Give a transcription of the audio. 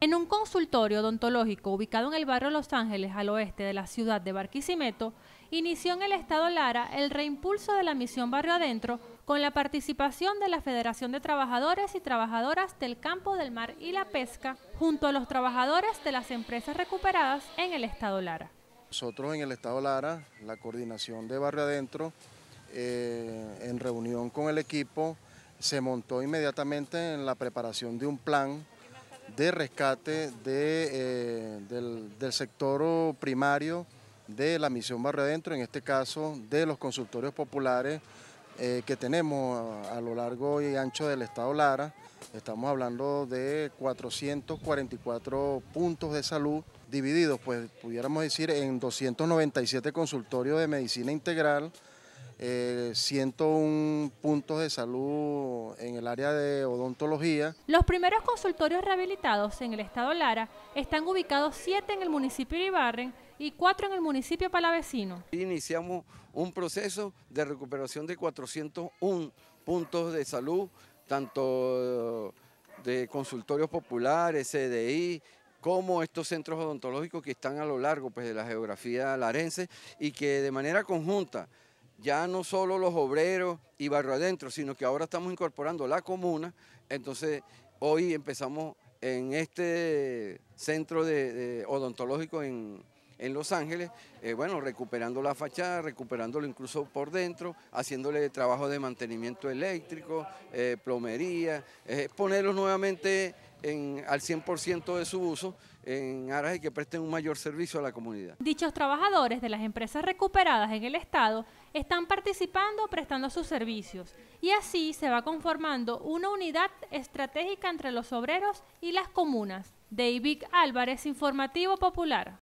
En un consultorio odontológico ubicado en el barrio Los Ángeles, al oeste de la ciudad de Barquisimeto, inició en el estado Lara el reimpulso de la misión Barrio Adentro con la participación de la Federación de Trabajadores y Trabajadoras del Campo del Mar y la Pesca, junto a los trabajadores de las empresas recuperadas en el estado Lara. Nosotros en el estado Lara, la coordinación de Barrio Adentro, eh, en reunión con el equipo, se montó inmediatamente en la preparación de un plan de rescate de, eh, del, sector primario de la misión Barrio Adentro, en este caso de los consultorios populares eh, que tenemos a, a, lo largo y ancho del estado Lara. Estamos hablando de 444 puntos de salud divididos, pues pudiéramos decir, en 297 consultorios de medicina integral, 101 eh, puntos de salud en el área de odontología. Los primeros consultorios rehabilitados en el estado Lara están ubicados 7 en el municipio de Ibarren y 4 en el municipio palavecino. Iniciamos un proceso de recuperación de 401 puntos de salud, tanto eh, de consultorios populares, CDI, como estos centros odontológicos que están a lo largo pues, de la geografía larense y que de manera conjunta ya no solo los obreros y barrio adentro, sino que ahora estamos incorporando la comuna. Entonces, hoy empezamos en este centro de, odontológico en, Los Ángeles, eh, bueno, recuperando la fachada, recuperándolo incluso por dentro, haciéndole trabajo de mantenimiento eléctrico, eh, plomería, eh, ponerlo nuevamente en, al 100% de su uso en aras de que presten un mayor servicio a la comunidad. Dichos trabajadores de las empresas recuperadas en el Estado están participando prestando sus servicios y así se va conformando una unidad estratégica entre los obreros y las comunas. David Álvarez, Informativo Popular.